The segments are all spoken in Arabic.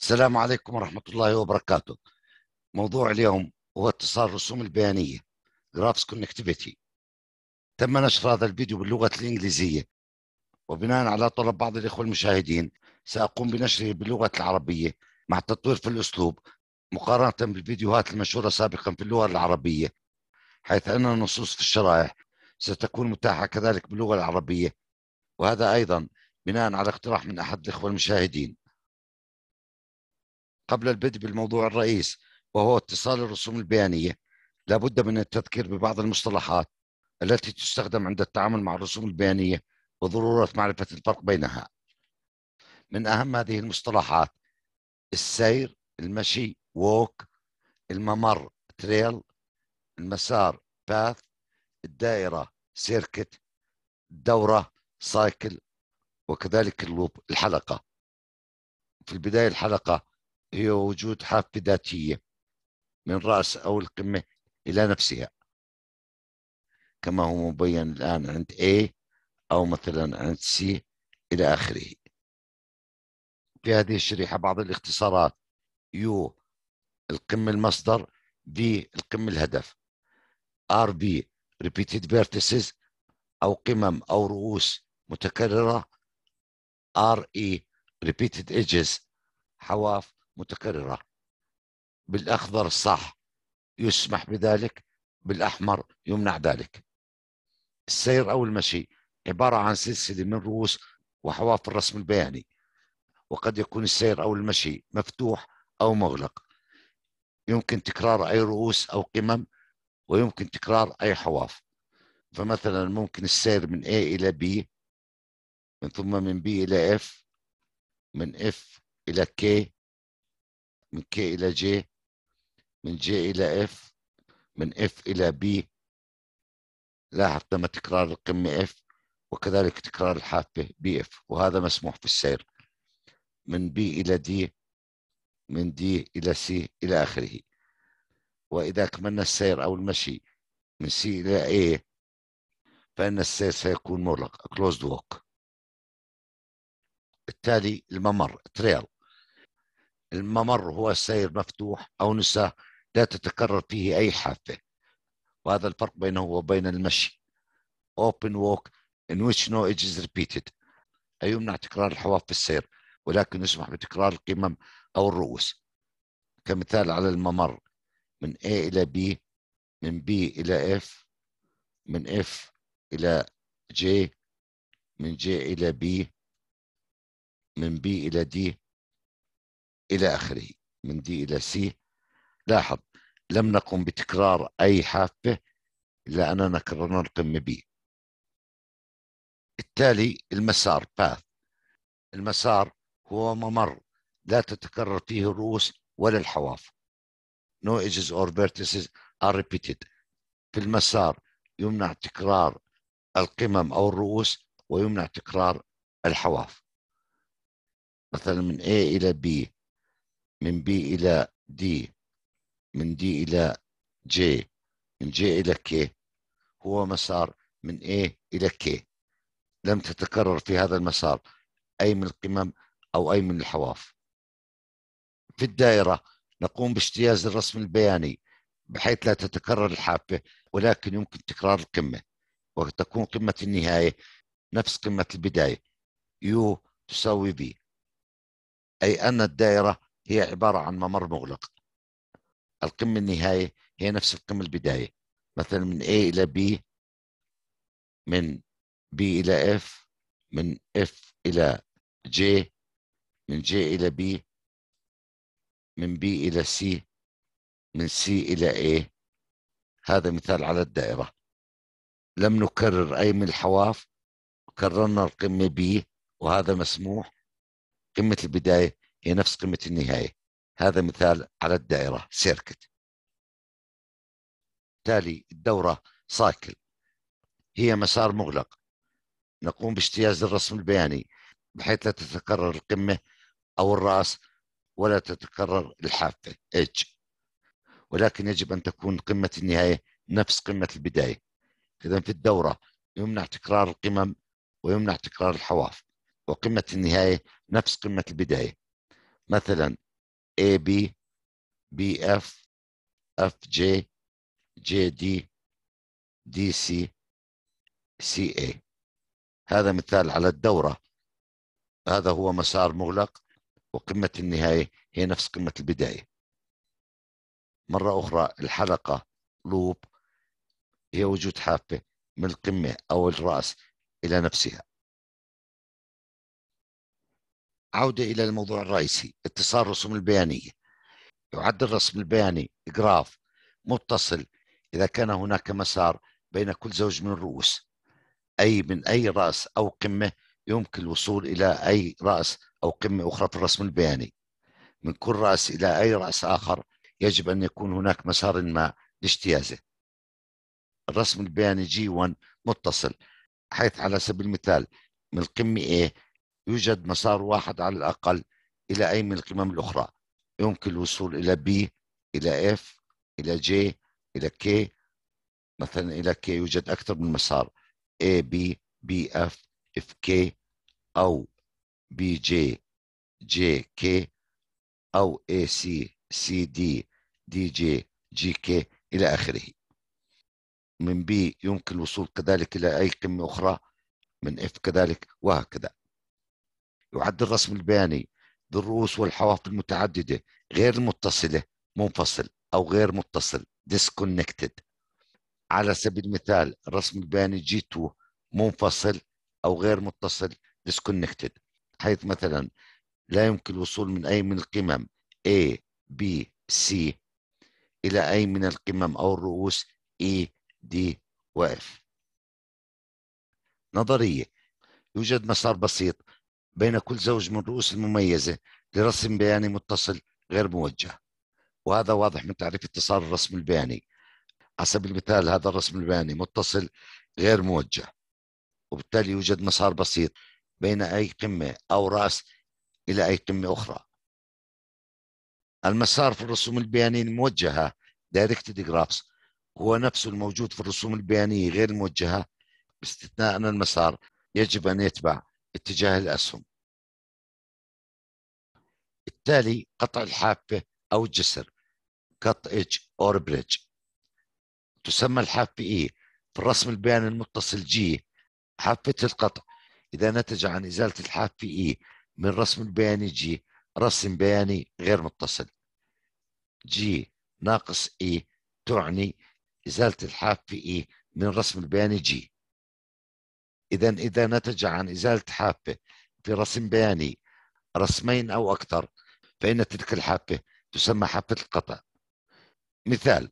السلام عليكم ورحمة الله وبركاته موضوع اليوم هو اتصال الرسوم البيانية Graphs Connectivity تم نشر هذا الفيديو باللغة الإنجليزية وبناء على طلب بعض الإخوة المشاهدين سأقوم بنشره باللغة العربية مع تطوير في الأسلوب مقارنة بالفيديوهات المنشورة سابقا في اللغة العربية حيث أن النصوص في الشرائح ستكون متاحة كذلك باللغة العربية وهذا أيضا بناء على اقتراح من أحد الإخوة المشاهدين قبل البدء بالموضوع الرئيس وهو اتصال الرسوم البيانيه لابد من التذكير ببعض المصطلحات التي تستخدم عند التعامل مع الرسوم البيانيه وضروره معرفه الفرق بينها من اهم هذه المصطلحات السير المشي ووك الممر تريل المسار باث الدائره سيركت الدوره سايكل وكذلك اللوب الحلقه في البدايه الحلقه هي وجود حافة ذاتية من رأس أو القمة إلى نفسها كما هو مبين الآن عند A أو مثلا عند C إلى آخره في هذه الشريحة بعض الاختصارات U القمة المصدر V القمة الهدف RV repeated vertices أو قمم أو رؤوس متكررة RE repeated edges حواف متكررة بالأخضر الصح يسمح بذلك بالأحمر يمنع ذلك السير أو المشي عبارة عن سلسلة من رؤوس وحواف الرسم البياني وقد يكون السير أو المشي مفتوح أو مغلق يمكن تكرار أي رؤوس أو قمم ويمكن تكرار أي حواف فمثلا ممكن السير من A إلى B من ثم من B إلى F من F إلى K من K إلى جي من جي إلى إف من إف إلى بي لاحظ تم تكرار القمة إف وكذلك تكرار الحافة BF وهذا مسموح في السير من B إلى دي من دي إلى سي إلى آخره وإذا كملنا السير أو المشي من سي إلى A فإن السير سيكون مغلق closed walk بالتالي الممر تريل الممر هو السير مفتوح أو نساء لا تتكرر فيه أي حافة وهذا الفرق بينه وبين المشي open walk in which no edge is repeated أي يمنع تكرار الحواف في السير ولكن يسمح بتكرار القمم أو الرؤوس كمثال على الممر من A إلى B من B إلى F من F إلى J من J إلى B من B إلى D إلى آخره من دي إلى سي لاحظ لم نقم بتكرار أي حافة إلا أننا كررنا القمة بي بالتالي المسار باث المسار هو ممر لا تتكرر فيه الرؤوس ولا الحواف no edges or vertices are repeated في المسار يمنع تكرار القمم أو الرؤوس ويمنع تكرار الحواف مثلا من A إلى B من B إلى D من D إلى J من J إلى K هو مسار من A إلى K لم تتكرر في هذا المسار أي من القمم أو أي من الحواف في الدائرة نقوم باجتياز الرسم البياني بحيث لا تتكرر الحافة ولكن يمكن تكرار القمة وتكون قمة النهاية نفس قمة البداية يو تساوي بي أي أن الدائرة هي عبارة عن ممر مغلق القمة النهاية هي نفس القمة البداية مثلا من A إلى B من B إلى F من F إلى J من J إلى B من B إلى C من C إلى A هذا مثال على الدائرة لم نكرر أي من الحواف كررنا القمة B وهذا مسموح قمة البداية هي نفس قيمة النهاية هذا مثال على الدائرة سيركت تالي الدورة سايكل هي مسار مغلق نقوم باجتياز الرسم البياني بحيث لا تتكرر القمة أو الرأس ولا تتكرر الحافة H ولكن يجب أن تكون قمة النهاية نفس قمة البداية إذا في الدورة يمنع تكرار القمم ويمنع تكرار الحواف وقمة النهاية نفس قمة البداية مثلا AB BF FJ JD DC CA هذا مثال على الدورة هذا هو مسار مغلق وقمة النهاية هي نفس قمة البداية مرة أخرى الحلقة لوب هي وجود حافة من القمة أو الرأس إلى نفسها عودة إلى الموضوع الرئيسي اتصال رسوم البيانية يعد الرسم البياني جراف متصل إذا كان هناك مسار بين كل زوج من الرؤوس أي من أي رأس أو قمة يمكن الوصول إلى أي رأس أو قمة أخرى في الرسم البياني من كل رأس إلى أي رأس آخر يجب أن يكون هناك مسار ما لاجتيازه الرسم البياني G1 متصل حيث على سبيل المثال من القمة A يوجد مسار واحد على الأقل إلى أي من القمم الأخرى يمكن الوصول إلى B إلى F إلى J إلى K مثلا إلى K يوجد أكثر من مسار A B B F F K أو B J J K أو A C C D دي جي G كي إلى آخره من B يمكن الوصول كذلك إلى أي قمة أخرى من اف كذلك وهكذا يعد الرسم البياني بالرؤوس والحواف المتعددة غير المتصلة منفصل أو غير متصل disconnected على سبيل المثال الرسم البياني جي 2 منفصل أو غير متصل disconnected حيث مثلا لا يمكن الوصول من أي من القمم A B C إلى أي من القمم أو الرؤوس E D و F نظرية يوجد مسار بسيط بين كل زوج من الرؤوس المميزة لرسم بياني متصل غير موجه وهذا واضح من تعريف اتصال الرسم البياني على سبيل المثال هذا الرسم البياني متصل غير موجه وبالتالي يوجد مسار بسيط بين أي قمة أو رأس إلى أي قمة أخرى المسار في الرسوم البيانية الموجهة دايركتد جرافس هو نفسه الموجود في الرسوم البيانية غير الموجهة باستثناء أن المسار يجب أن يتبع اتجاه الأسهم بالتالي قطع الحافة أو الجسر cut edge or bridge تسمى الحافة E في الرسم البياني المتصل G حافة القطع إذا نتج عن إزالة الحافة E من رسم البياني G رسم بياني غير متصل G ناقص E تعني إزالة الحافة E من رسم البياني G إذا إذا نتج عن إزالة حافة في رسم بياني رسمين أو أكثر فإن تلك الحافة تسمى حافة القطع مثال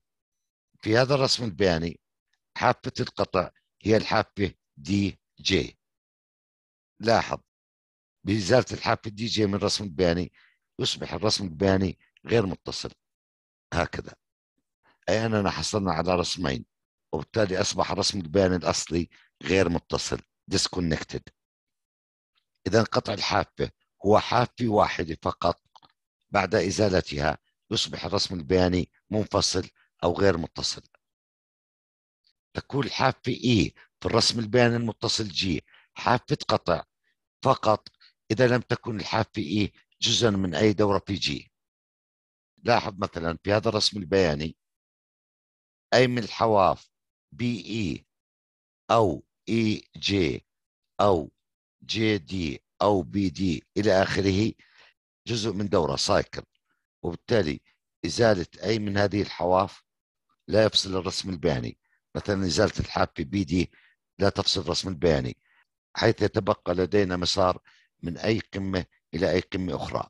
في هذا الرسم البياني حافة القطع هي الحافة دي جي لاحظ بإزالة الحافة دي جي من الرسم البياني يصبح الرسم البياني غير متصل هكذا أي أننا حصلنا على رسمين وبالتالي أصبح الرسم البياني الأصلي غير متصل disconnected إذا قطع الحافة هو حافة واحدة فقط بعد إزالتها يصبح الرسم البياني منفصل أو غير متصل تكون الحافة E في الرسم البياني المتصل G حافة قطع فقط إذا لم تكن الحافة E جزءا من أي دورة في G لاحظ مثلا في هذا الرسم البياني أي من الحواف BE أو اي جي او جي دي او بي دي الى اخره جزء من دوره سايكل وبالتالي ازاله اي من هذه الحواف لا يفصل الرسم البياني مثلا ازاله الحافه بي دي لا تفصل الرسم البياني حيث يتبقى لدينا مسار من اي قمه الى اي قمه اخرى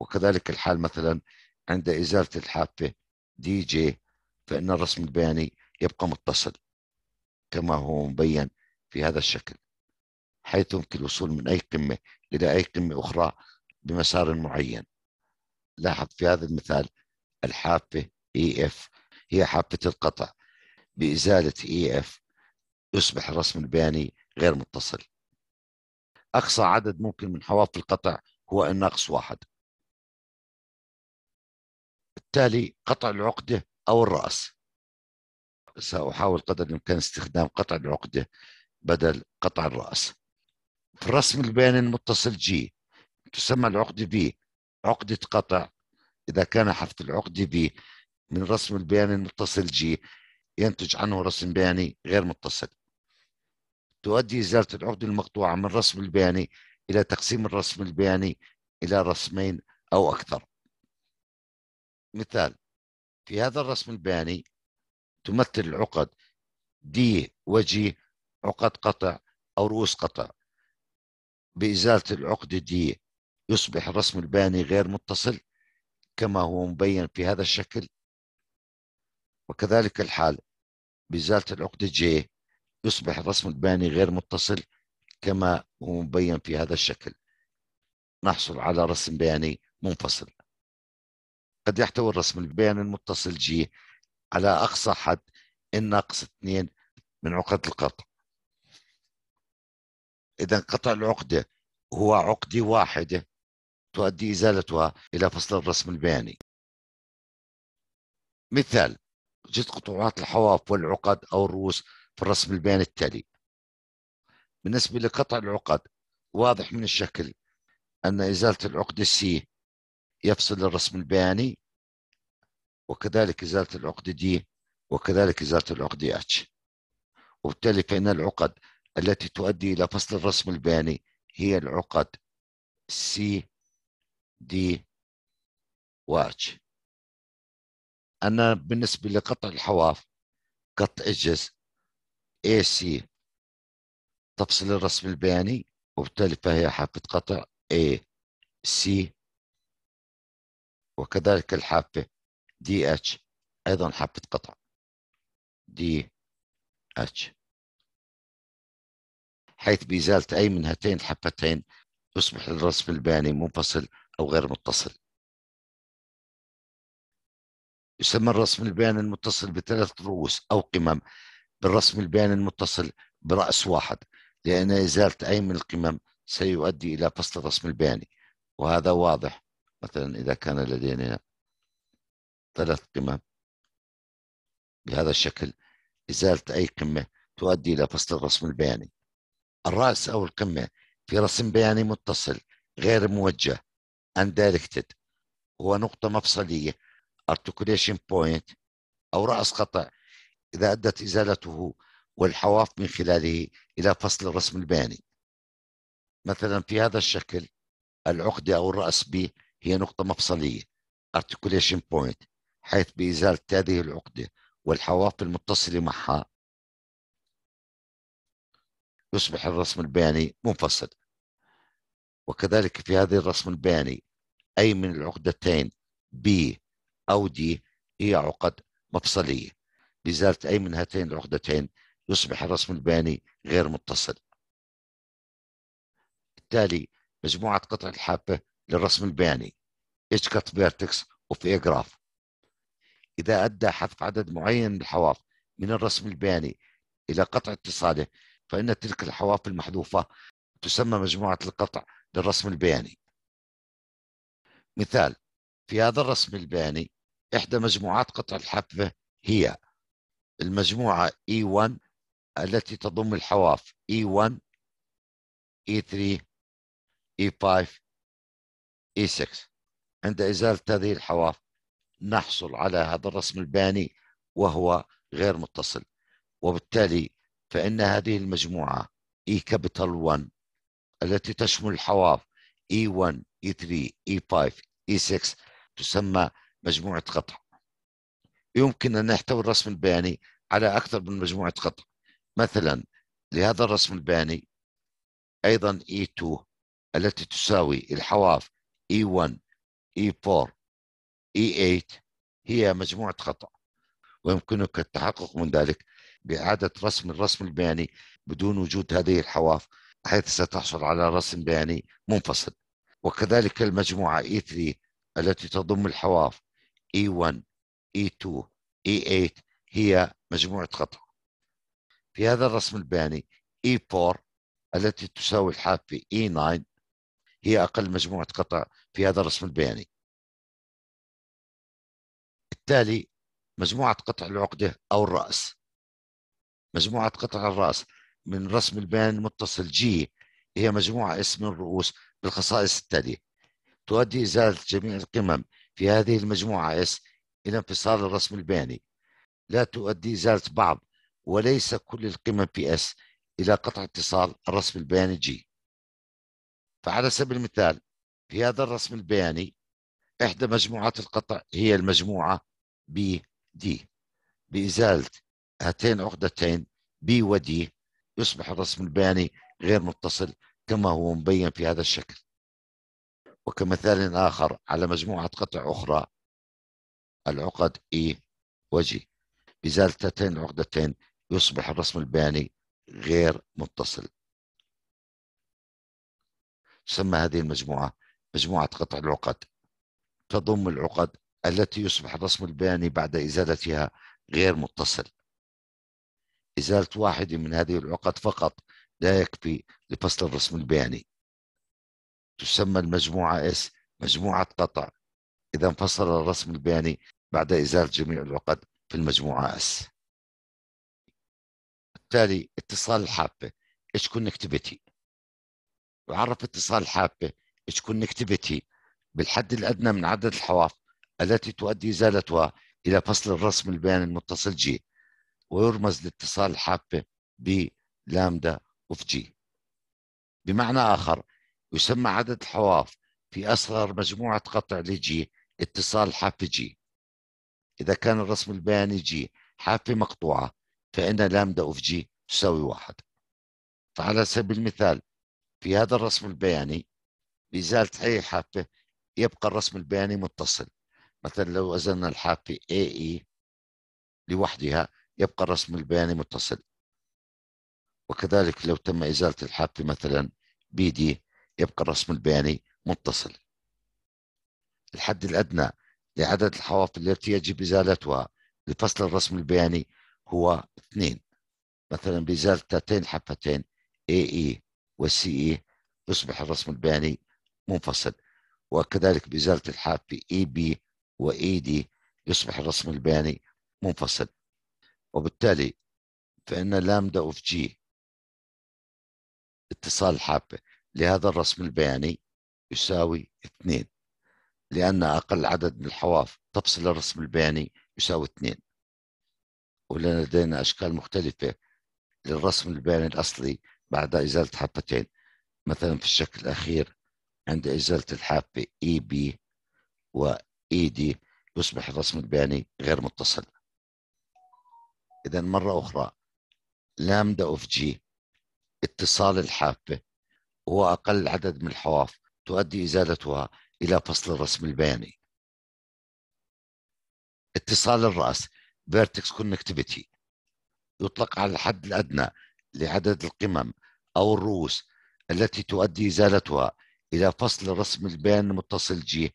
وكذلك الحال مثلا عند ازاله الحافه دي جي فان الرسم البياني يبقى متصل كما هو مبين في هذا الشكل حيث يمكن الوصول من أي قمة إلى أي قمة أخرى بمسار معين لاحظ في هذا المثال الحافة EF هي حافة القطع بإزالة EF يصبح الرسم البياني غير متصل أقصى عدد ممكن من حواف القطع هو الناقص واحد بالتالي قطع العقدة أو الرأس سأحاول قدر الإمكان استخدام قطع العقدة بدل قطع الرأس في الرسم البياني المتصل جي تسمى العقدة بي عقدة قطع إذا كان حفظ العقدة بي من رسم البياني المتصل جي ينتج عنه رسم بياني غير متصل تؤدي إزالة العقدة المقطوعة من رسم البياني إلى تقسيم الرسم البياني إلى رسمين أو أكثر مثال في هذا الرسم البياني تمثل العقد دي وجي عقد قطع أو رؤوس قطع بإزالة العقد دي يصبح الرسم البياني غير متصل كما هو مبين في هذا الشكل وكذلك الحال بإزالة العقد جي يصبح الرسم البياني غير متصل كما هو مبين في هذا الشكل نحصل على رسم بياني منفصل قد يحتوي الرسم البياني المتصل جي على أقصى حد إن ناقص اثنين من عقد القطع إذا قطع العقدة هو عقدة واحدة تؤدي إزالتها إلى فصل الرسم البياني مثال جد قطوعات الحواف والعقد أو الرؤوس في الرسم البياني التالي بالنسبة لقطع العقد واضح من الشكل أن إزالة العقد السي يفصل الرسم البياني وكذلك إزالة العقد دي وكذلك إزالة العقد اتش وبالتالي فإن العقد التي تؤدي إلى فصل الرسم البياني هي العقد سي دي واتش أنا بالنسبة لقطع الحواف قطع الجز اي سي تفصل الرسم البياني وبالتالي فهي حافة قطع اي سي وكذلك الحافة دي اتش ايضا حبه قطع دي اتش حيث بإزالة أي من هاتين الحبتين يصبح الرسم البياني منفصل أو غير متصل يسمى الرسم البياني المتصل بثلاث رؤوس أو قمم بالرسم البياني المتصل برأس واحد لأن إزالة أي من القمم سيؤدي إلى فصل الرسم البياني وهذا واضح مثلا إذا كان لدينا ثلاث قمم بهذا الشكل إزالة أي قمة تؤدي إلى فصل الرسم البياني الرأس أو القمة في رسم بياني متصل غير موجه undirected هو نقطة مفصلية articulation point أو رأس قطع إذا أدت إزالته والحواف من خلاله إلى فصل الرسم البياني مثلا في هذا الشكل العقدة أو الرأس B هي نقطة مفصلية articulation point حيث بإزالة هذه العقدة والحواف المتصلة معها يصبح الرسم البياني منفصل وكذلك في هذه الرسم البياني أي من العقدتين B أو D هي عقد مفصلية بإزالة أي من هاتين العقدتين يصبح الرسم البياني غير متصل بالتالي مجموعة قطع الحافة للرسم البياني H cut vertex وفي graph إذا أدى حذف عدد معين من الحواف من الرسم البياني إلى قطع اتصاله فإن تلك الحواف المحذوفة تسمى مجموعة القطع للرسم البياني مثال في هذا الرسم البياني إحدى مجموعات قطع الحذفة هي المجموعة E1 التي تضم الحواف E1 E3 E5 E6 عند إزالة هذه الحواف نحصل على هذا الرسم الباني وهو غير متصل وبالتالي فإن هذه المجموعة E capital 1 التي تشمل الحواف E1 E3 E5 E6 تسمى مجموعة قطع يمكن أن يحتوي الرسم البياني على أكثر من مجموعة قطع مثلا لهذا الرسم البياني أيضا E2 التي تساوي الحواف E1 E4 E8 هي مجموعة خطأ ويمكنك التحقق من ذلك بإعادة رسم الرسم البياني بدون وجود هذه الحواف حيث ستحصل على رسم بياني منفصل وكذلك المجموعة E3 التي تضم الحواف E1 E2 E8 هي مجموعة خطأ في هذا الرسم البياني E4 التي تساوي الحافة E9 هي أقل مجموعة قطع في هذا الرسم البياني وبالتالي مجموعة قطع العقدة أو الرأس مجموعة قطع الرأس من رسم البيان المتصل جي هي مجموعة اسم الرؤوس بالخصائص التالية تؤدي إزالة جميع القمم في هذه المجموعة S إلى انفصال الرسم البياني لا تؤدي إزالة بعض وليس كل القمم في S إلى قطع اتصال الرسم البياني G فعلى سبيل المثال في هذا الرسم البياني إحدى مجموعات القطع هي المجموعة بي دي بإزالة هاتين عقدتين بي ودي يصبح الرسم البياني غير متصل كما هو مبين في هذا الشكل وكمثال آخر على مجموعة قطع أخرى العقد E وجي بإزالة هاتين العقدتين يصبح الرسم البياني غير متصل تسمى هذه المجموعة مجموعة قطع العقد تضم العقد التي يصبح الرسم البياني بعد إزالتها غير متصل إزالة واحدة من هذه العقد فقط لا يكفي لفصل الرسم البياني تسمى المجموعة اس مجموعة قطع إذا انفصل الرسم البياني بعد إزالة جميع العقد في المجموعة اس. بالتالي اتصال الحافة ايش كونكتيفيتي وعرف اتصال الحافة ايش كونكتيفيتي بالحد الأدنى من عدد الحواف التي تؤدي إزالتها إلى فصل الرسم البياني المتصل جي ويرمز لاتصال الحافة لامدا اوف جي بمعنى آخر يسمى عدد الحواف في أصغر مجموعة قطع لجي اتصال حافة جي إذا كان الرسم البياني جي حافة مقطوعة فإن لامدا اوف جي تساوي واحد فعلى سبيل المثال في هذا الرسم البياني بإزالة أي حافة يبقى الرسم البياني متصل مثلا لو أزلنا الحافة AE لوحدها يبقى الرسم البياني متصل وكذلك لو تم إزالة الحافة مثلا BD يبقى الرسم البياني متصل الحد الأدنى لعدد الحواف التي يجب إزالتها لفصل الرسم البياني هو اثنين مثلا بإزالة هاتين الحافتين AE والCE يصبح الرسم البياني منفصل وكذلك بإزالة الحافة EB دي يصبح الرسم البياني منفصل وبالتالي فإن لامدا أوف جي اتصال الحافة لهذا الرسم البياني يساوي اثنين لأن أقل عدد من الحواف تفصل الرسم البياني يساوي اثنين لدينا أشكال مختلفة للرسم البياني الأصلي بعد إزالة حافتين مثلا في الشكل الأخير عند إزالة الحافة اي بي و ايدي يصبح الرسم البياني غير متصل اذا مره اخرى لامدا اوف جي اتصال الحافه هو اقل عدد من الحواف تؤدي ازالتها الى فصل الرسم البياني اتصال الراس vertex connectivity يطلق على الحد الادنى لعدد القمم او الرؤوس التي تؤدي ازالتها الى فصل الرسم البياني المتصل جي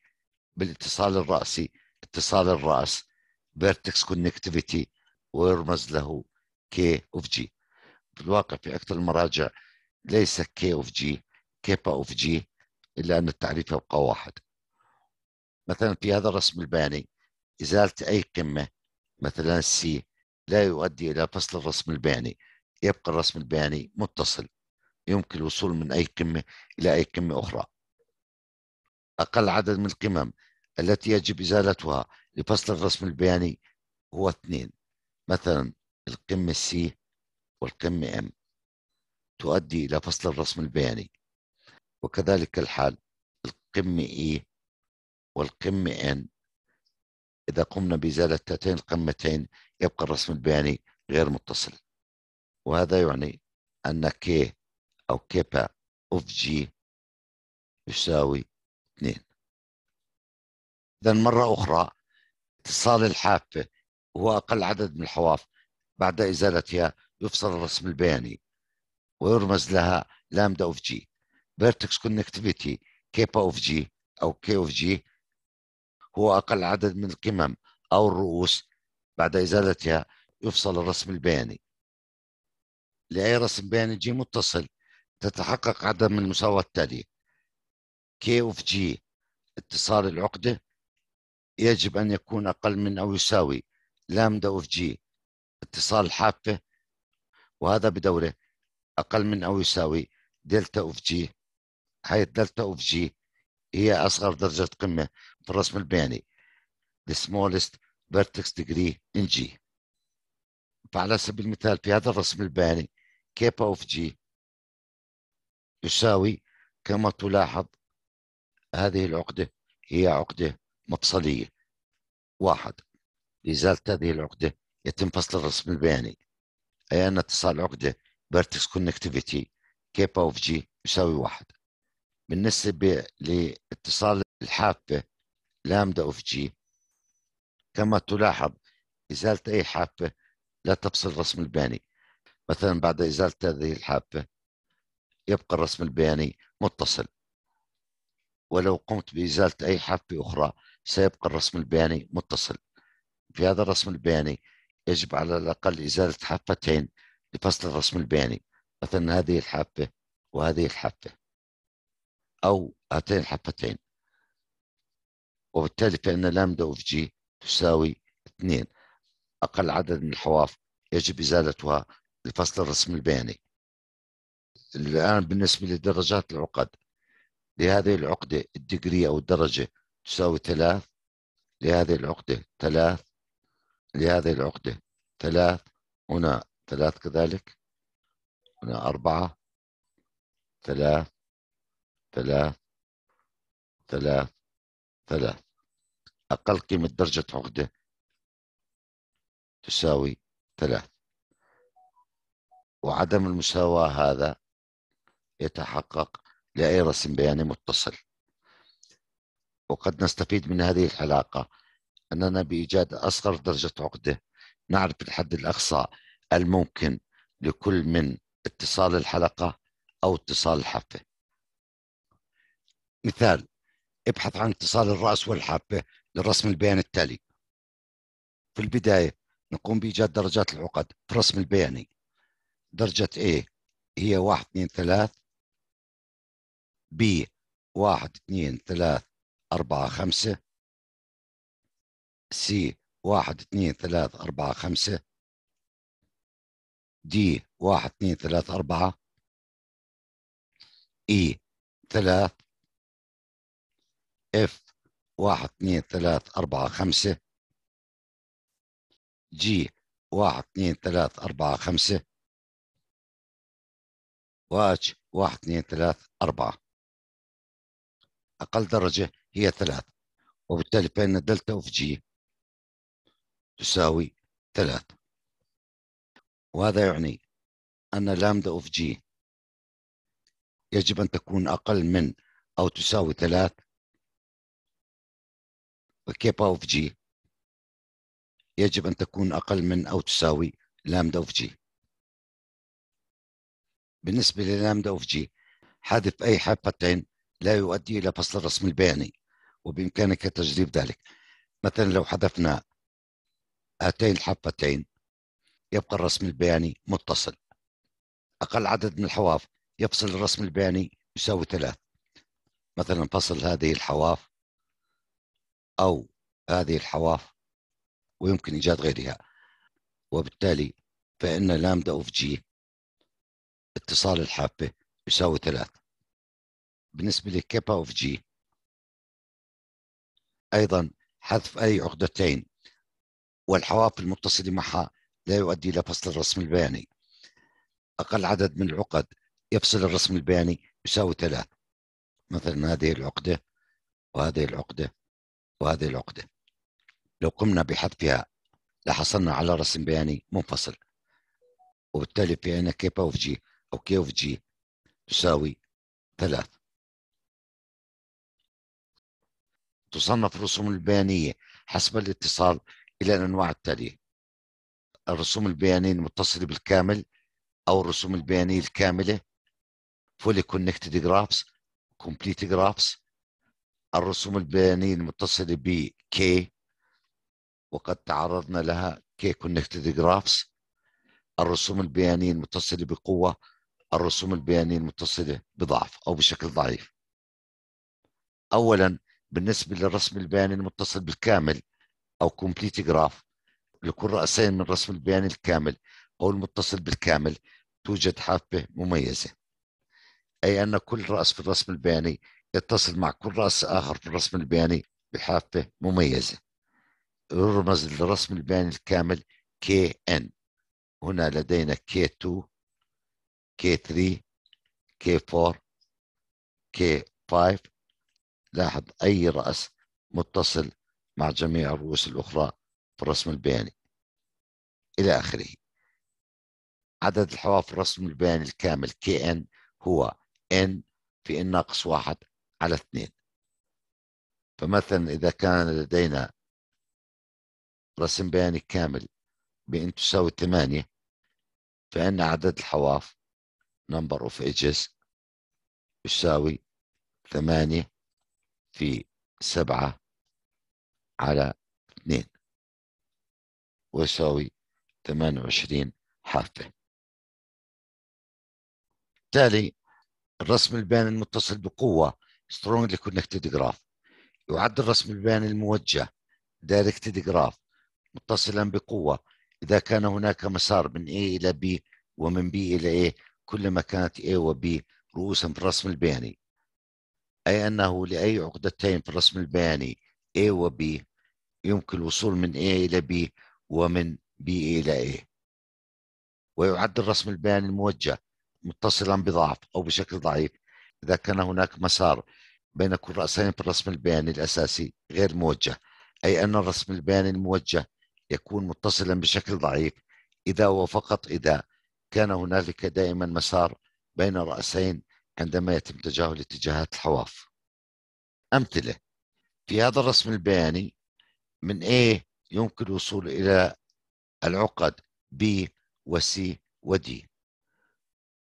بالاتصال الرأسي اتصال الرأس فيرتكس كونكتيفيتي ويرمز له كي اوف جي الواقع في أكثر المراجع ليس كي اوف جي كيبا اوف جي إلا أن التعريف يبقى واحد مثلا في هذا الرسم البياني إزالة أي قمة مثلا سي لا يؤدي إلى فصل الرسم البياني يبقى الرسم البياني متصل يمكن الوصول من أي قمة إلى أي قمة أخرى أقل عدد من القمم التي يجب إزالتها لفصل الرسم البياني هو اثنين مثلا القمة سي والقمة ام تؤدي إلى فصل الرسم البياني وكذلك الحال القمة اي e والقمة N إذا قمنا بإزالة هاتين القمتين يبقى الرسم البياني غير متصل وهذا يعني أن K أو كيبا أوف جي يساوي اثنين إذا مرة أخرى اتصال الحافة وهو أقل عدد من الحواف بعد إزالتها يفصل الرسم البياني ويرمز لها لامدا اوف جي فيرتكس كونكتيفيتي كيبا اوف جي أو كي اوف جي هو أقل عدد من القمم أو الرؤوس بعد إزالتها يفصل الرسم البياني لأي رسم بياني جي متصل تتحقق عدم المساواة التالية كي اوف جي اتصال العقدة يجب أن يكون أقل من أو يساوي لامدا اوف جي اتصال الحافة وهذا بدوره أقل من أو يساوي دلتا اوف جي حيث دلتا اوف جي هي أصغر درجة قمة في الرسم البياني the smallest vertex degree in G فعلى سبيل المثال في هذا الرسم البياني كيبا اوف جي يساوي كما تلاحظ هذه العقدة هي عقدة مفصلية واحد لإزالة هذه العقدة يتم فصل الرسم البياني أي أن اتصال عقدة Vertex Connectivity كيبا أوف جي يساوي واحد بالنسبة لاتصال الحافة لامدا أوف جي كما تلاحظ إزالة أي حافة لا تفصل الرسم البياني مثلا بعد إزالة هذه الحافة يبقى الرسم البياني متصل ولو قمت بإزالة أي حرف أخرى سيبقى الرسم البياني متصل في هذا الرسم البياني يجب على الأقل إزالة حافتين لفصل الرسم البياني مثلا هذه الحافة وهذه الحافة أو هاتين الحافتين وبالتالي فإن لامدا أوف جي تساوي اثنين أقل عدد من الحواف يجب إزالتها لفصل الرسم البياني الآن بالنسبة لدرجات العقد لهذه العقدة الدقرية أو الدرجة تساوي ثلاث لهذه العقدة ثلاث لهذه العقدة ثلاث هنا ثلاث كذلك هنا أربعة ثلاث ثلاث ثلاث ثلاث أقل قيمة درجة عقدة تساوي ثلاث وعدم المساواة هذا يتحقق لأي رسم بياني متصل وقد نستفيد من هذه العلاقة أننا بإيجاد أصغر درجة عقدة نعرف الحد الأقصى الممكن لكل من اتصال الحلقة أو اتصال الحافة مثال ابحث عن اتصال الرأس والحافة للرسم البياني التالي في البداية نقوم بإيجاد درجات العقد في الرسم البياني درجة A هي 1 2 3 ب واحد اثنين ثلاث أربعة خمسة سي واحد اثنين ثلاث أربعة خمسة دي واحد اثنين ثلاث أربعة إي ثلاث اف واحد اثنين ثلاث أربعة خمسة جي واحد اثنين ثلاث أربعة خمسة واتش واحد اثنين ثلاث أربعة أقل درجة هي ثلاث وبالتالي فإن دلتا أوف جي تساوي ثلاث وهذا يعني أن لامدا أوف جي يجب أن تكون أقل من أو تساوي ثلاث وكيبا أوف جي يجب أن تكون أقل من أو تساوي لامدا أوف جي بالنسبة للامدا أوف جي حذف أي حافتين لا يؤدي إلى فصل الرسم البياني وبإمكانك تجريب ذلك مثلا لو حذفنا هاتين الحافتين يبقى الرسم البياني متصل أقل عدد من الحواف يفصل الرسم البياني يساوي ثلاث مثلا فصل هذه الحواف أو هذه الحواف ويمكن إيجاد غيرها وبالتالي فإن لامدا أوف جي اتصال الحافة يساوي ثلاث بالنسبة لكابا اوف جي أيضا حذف أي عقدتين والحواف المتصلة معها لا يؤدي إلى فصل الرسم البياني أقل عدد من العقد يفصل الرسم البياني يساوي ثلاث مثلا هذه العقدة وهذه العقدة وهذه العقدة لو قمنا بحذفها لحصلنا على رسم بياني منفصل وبالتالي في عنا كيب اوف جي أو كي اوف جي تساوي ثلاث تصنف الرسوم البيانية حسب الاتصال إلى الأنواع التالية الرسوم البيانية المتصلة بالكامل أو الرسوم البيانية الكاملة fully connected graphs complete graphs الرسوم البيانية المتصلة ب K وقد تعرضنا لها K connected graphs الرسوم البيانية المتصلة بقوة الرسوم البيانية المتصلة بضعف أو بشكل ضعيف أولا بالنسبة للرسم البياني المتصل بالكامل أو كومبليت جراف لكل رأسين من رسم البياني الكامل أو المتصل بالكامل توجد حافة مميزة أي أن كل رأس في الرسم البياني يتصل مع كل رأس آخر في الرسم البياني بحافة مميزة يرمز للرسم البياني الكامل KN هنا لدينا K2 K3 K4 K5 لاحظ أي رأس متصل مع جميع الرؤوس الأخرى في الرسم البياني إلى آخره عدد الحواف الرسم البياني الكامل كN هو N في N ناقص واحد على اثنين فمثلا إذا كان لدينا رسم بياني كامل بأن تساوي ثمانية فإن عدد الحواف number of edges يساوي ثمانية في سبعة على اثنين ويساوي ثمانية وعشرين حافة بالتالي الرسم البياني المتصل بقوة strongly connected graph يعد الرسم البياني الموجه directed graph متصلا بقوة إذا كان هناك مسار من A إلى B ومن B إلى A كلما كانت A و B رؤوسا في الرسم البياني أي أنه لأي عقدتين في الرسم البياني A و B يمكن الوصول من A إلى B ومن B إلى A ويعد الرسم البياني الموجه متصلا بضعف أو بشكل ضعيف إذا كان هناك مسار بين كل رأسين في الرسم البياني الأساسي غير موجه أي أن الرسم البياني الموجه يكون متصلا بشكل ضعيف إذا وفقط إذا كان هنالك دائما مسار بين رأسين عندما يتم تجاهل اتجاهات الحواف أمثلة في هذا الرسم البياني من A يمكن الوصول إلى العقد B و C و D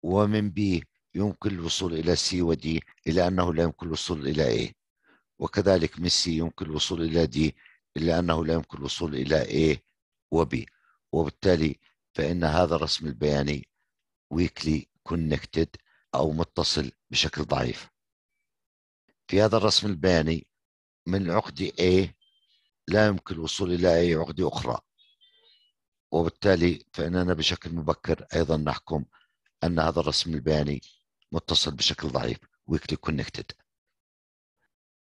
ومن B يمكن الوصول إلى C و D إلا أنه لا يمكن الوصول إلى A وكذلك من C يمكن الوصول إلى D إلا أنه لا يمكن الوصول إلى A و B وبالتالي فإن هذا الرسم البياني weakly connected أو متصل بشكل ضعيف في هذا الرسم البياني من عقدة A لا يمكن الوصول إلى أي عقدة أخرى وبالتالي فإننا بشكل مبكر أيضا نحكم أن هذا الرسم البياني متصل بشكل ضعيف weakly connected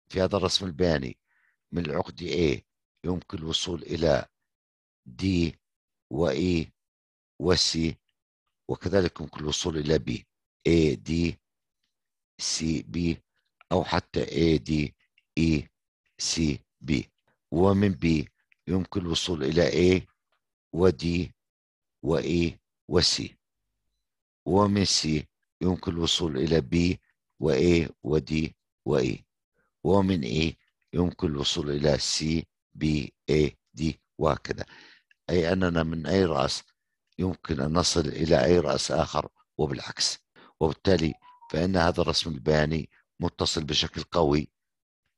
في هذا الرسم البياني من العقدة A يمكن الوصول إلى D و E و C وكذلك يمكن الوصول إلى B A D C B أو حتى A D E C B ومن B يمكن الوصول إلى A E و C ومن C يمكن الوصول إلى و D و E ومن E يمكن الوصول إلى C B A D وهكذا أي أننا من أي رأس يمكن أن نصل إلى أي رأس آخر وبالعكس وبالتالي فإن هذا الرسم البياني متصل بشكل قوي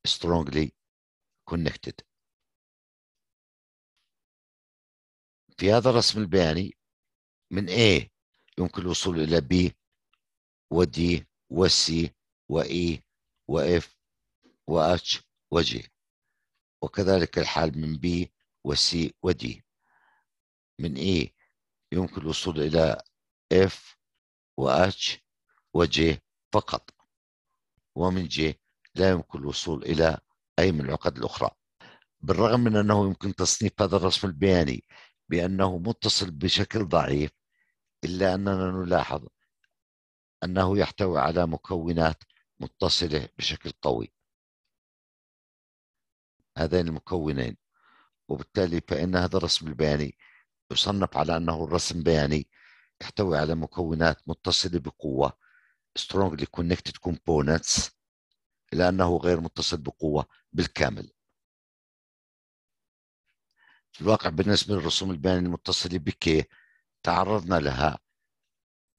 strongly connected في هذا الرسم البياني من A يمكن الوصول إلى B و D و C و E و F و H و G وكذلك الحال من B و C و D من E يمكن الوصول إلى F و H وجه فقط ومن جهة لا يمكن الوصول إلى أي من العقد الأخرى بالرغم من أنه يمكن تصنيف هذا الرسم البياني بأنه متصل بشكل ضعيف إلا أننا نلاحظ أنه يحتوي على مكونات متصلة بشكل قوي هذين المكونين وبالتالي فإن هذا الرسم البياني يصنف على أنه الرسم بياني يحتوي على مكونات متصلة بقوة strongly connected components لأنه غير متصل بقوة بالكامل في الواقع بالنسبة للرسوم البيانية المتصلة بكي تعرضنا لها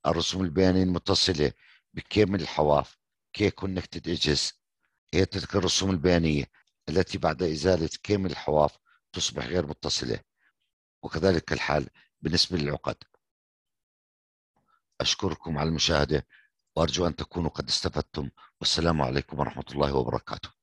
الرسوم البيانية المتصلة بكي من الحواف كي كونكتد edges هي تلك الرسوم البيانية التي بعد إزالة كي من الحواف تصبح غير متصلة وكذلك الحال بالنسبة للعقد أشكركم على المشاهدة وأرجو أن تكونوا قد استفدتم والسلام عليكم ورحمة الله وبركاته